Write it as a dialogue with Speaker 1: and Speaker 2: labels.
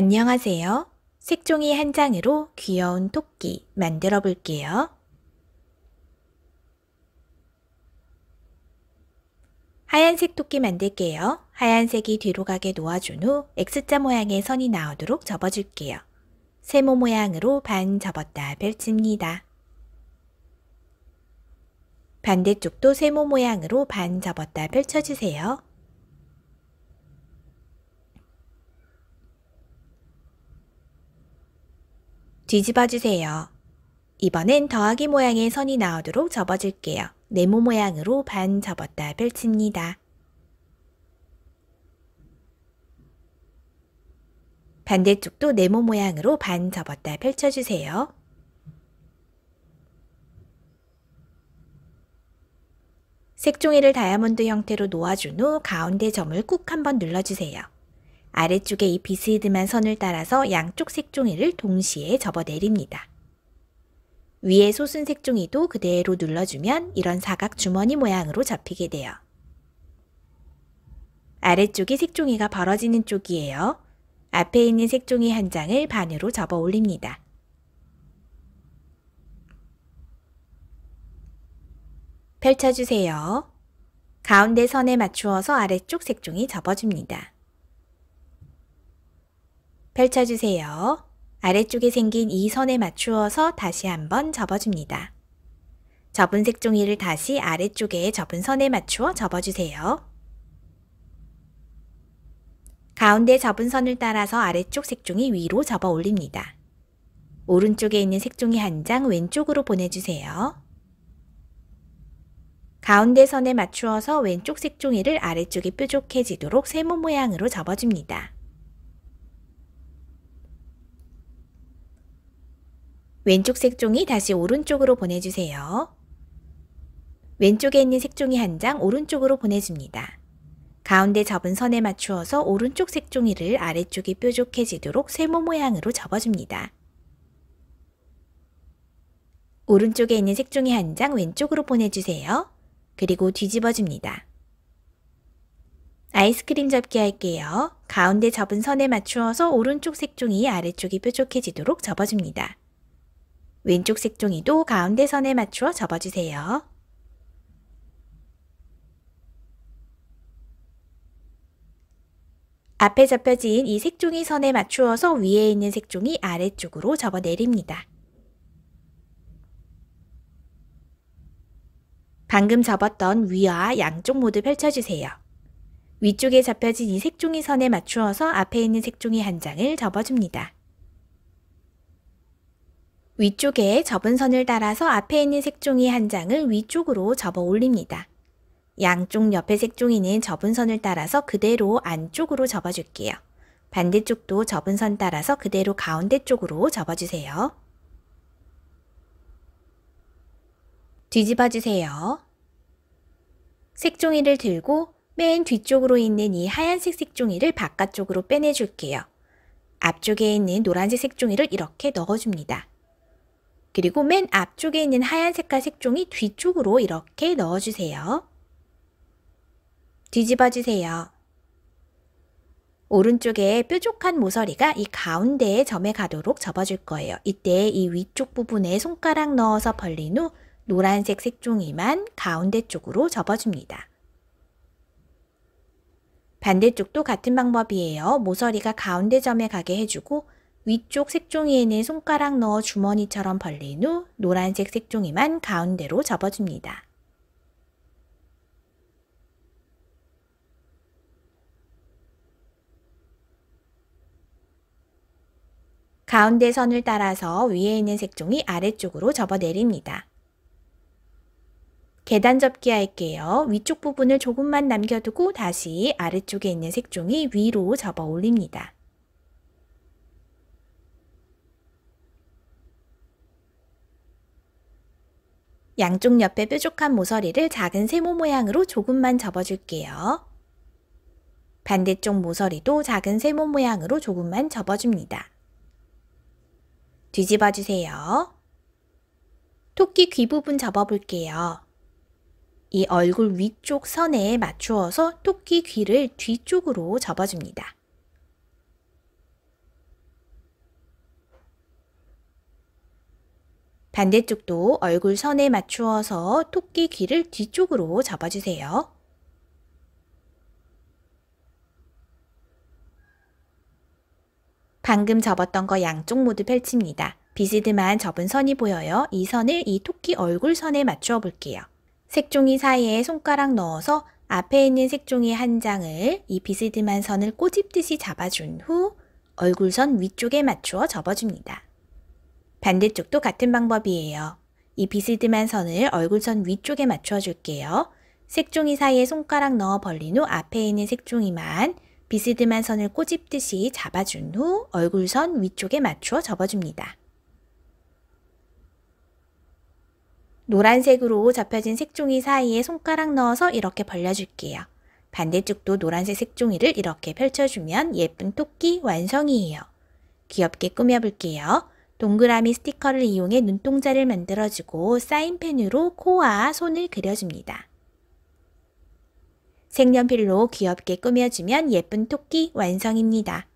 Speaker 1: 안녕하세요. 색종이 한 장으로 귀여운 토끼 만들어 볼게요. 하얀색 토끼 만들게요. 하얀색이 뒤로 가게 놓아준 후 X자 모양의 선이 나오도록 접어줄게요. 세모 모양으로 반 접었다 펼칩니다. 반대쪽도 세모 모양으로 반 접었다 펼쳐주세요. 뒤집어주세요. 이번엔 더하기 모양의 선이 나오도록 접어줄게요. 네모 모양으로 반 접었다 펼칩니다. 반대쪽도 네모 모양으로 반 접었다 펼쳐주세요. 색종이를 다이아몬드 형태로 놓아준 후 가운데 점을 꾹 한번 눌러주세요. 아래쪽에이 비스듬한 선을 따라서 양쪽 색종이를 동시에 접어내립니다. 위에 솟은 색종이도 그대로 눌러주면 이런 사각 주머니 모양으로 접히게 돼요. 아래쪽이 색종이가 벌어지는 쪽이에요. 앞에 있는 색종이 한 장을 반으로 접어 올립니다. 펼쳐주세요. 가운데 선에 맞추어서 아래쪽 색종이 접어줍니다. 펼쳐주세요. 아래쪽에 생긴 이 선에 맞추어서 다시 한번 접어줍니다. 접은 색종이를 다시 아래쪽에 접은 선에 맞추어 접어주세요. 가운데 접은 선을 따라서 아래쪽 색종이 위로 접어 올립니다. 오른쪽에 있는 색종이 한 장 왼쪽으로 보내주세요. 가운데 선에 맞추어서 왼쪽 색종이를 아래쪽이 뾰족해지도록 세모 모양으로 접어줍니다. 왼쪽 색종이 다시 오른쪽으로 보내주세요. 왼쪽에 있는 색종이 한 장 오른쪽으로 보내줍니다. 가운데 접은 선에 맞추어서 오른쪽 색종이를 아래쪽이 뾰족해지도록 세모 모양으로 접어줍니다. 오른쪽에 있는 색종이 한 장 왼쪽으로 보내주세요. 그리고 뒤집어줍니다. 아이스크림 접기 할게요. 가운데 접은 선에 맞추어서 오른쪽 색종이 아래쪽이 뾰족해지도록 접어줍니다. 왼쪽 색종이도 가운데 선에 맞추어 접어주세요. 앞에 접혀진 이 색종이 선에 맞추어서 위에 있는 색종이 아래쪽으로 접어내립니다. 방금 접었던 위와 양쪽 모두 펼쳐주세요. 위쪽에 접혀진 이 색종이 선에 맞추어서 앞에 있는 색종이 한 장을 접어줍니다. 위쪽에 접은 선을 따라서 앞에 있는 색종이 한 장을 위쪽으로 접어 올립니다. 양쪽 옆에 색종이는 접은 선을 따라서 그대로 안쪽으로 접어줄게요. 반대쪽도 접은 선 따라서 그대로 가운데 쪽으로 접어주세요. 뒤집어주세요. 색종이를 들고 맨 뒤쪽으로 있는 이 하얀색 색종이를 바깥쪽으로 빼내줄게요. 앞쪽에 있는 노란색 색종이를 이렇게 넣어줍니다. 그리고 맨 앞쪽에 있는 하얀 색깔 색종이 뒤쪽으로 이렇게 넣어주세요. 뒤집어주세요. 오른쪽에 뾰족한 모서리가 이 가운데의 점에 가도록 접어줄 거예요. 이때 이 위쪽 부분에 손가락 넣어서 벌린 후 노란색 색종이만 가운데 쪽으로 접어줍니다. 반대쪽도 같은 방법이에요. 모서리가 가운데 점에 가게 해주고 위쪽 색종이에는 손가락 넣어 주머니처럼 벌린 후 노란색 색종이만 가운데로 접어줍니다. 가운데 선을 따라서 위에 있는 색종이 아래쪽으로 접어내립니다. 계단 접기 할게요. 위쪽 부분을 조금만 남겨두고 다시 아래쪽에 있는 색종이 위로 접어 올립니다. 양쪽 옆에 뾰족한 모서리를 작은 세모 모양으로 조금만 접어줄게요. 반대쪽 모서리도 작은 세모 모양으로 조금만 접어줍니다. 뒤집어주세요. 토끼 귀 부분 접어볼게요. 이 얼굴 위쪽 선에 맞추어서 토끼 귀를 뒤쪽으로 접어줍니다. 반대쪽도 얼굴 선에 맞추어서 토끼 귀를 뒤쪽으로 접어주세요. 방금 접었던 거 양쪽 모두 펼칩니다. 비스듬한 접은 선이 보여요. 이 선을 이 토끼 얼굴 선에 맞추어 볼게요. 색종이 사이에 손가락 넣어서 앞에 있는 색종이 한 장을 이 비스듬한 선을 꼬집듯이 잡아준 후 얼굴선 위쪽에 맞추어 접어줍니다. 반대쪽도 같은 방법이에요. 이 비스듬한 선을 얼굴선 위쪽에 맞춰줄게요. 색종이 사이에 손가락 넣어 벌린 후 앞에 있는 색종이만 비스듬한 선을 꼬집듯이 잡아준 후 얼굴선 위쪽에 맞춰 접어줍니다. 노란색으로 잡혀진 색종이 사이에 손가락 넣어서 이렇게 벌려줄게요. 반대쪽도 노란색 색종이를 이렇게 펼쳐주면 예쁜 토끼 완성이에요. 귀엽게 꾸며볼게요. 동그라미 스티커를 이용해 눈동자를 만들어주고 사인펜으로 코와 손을 그려줍니다. 색연필로 귀엽게 꾸며주면 예쁜 토끼 완성입니다.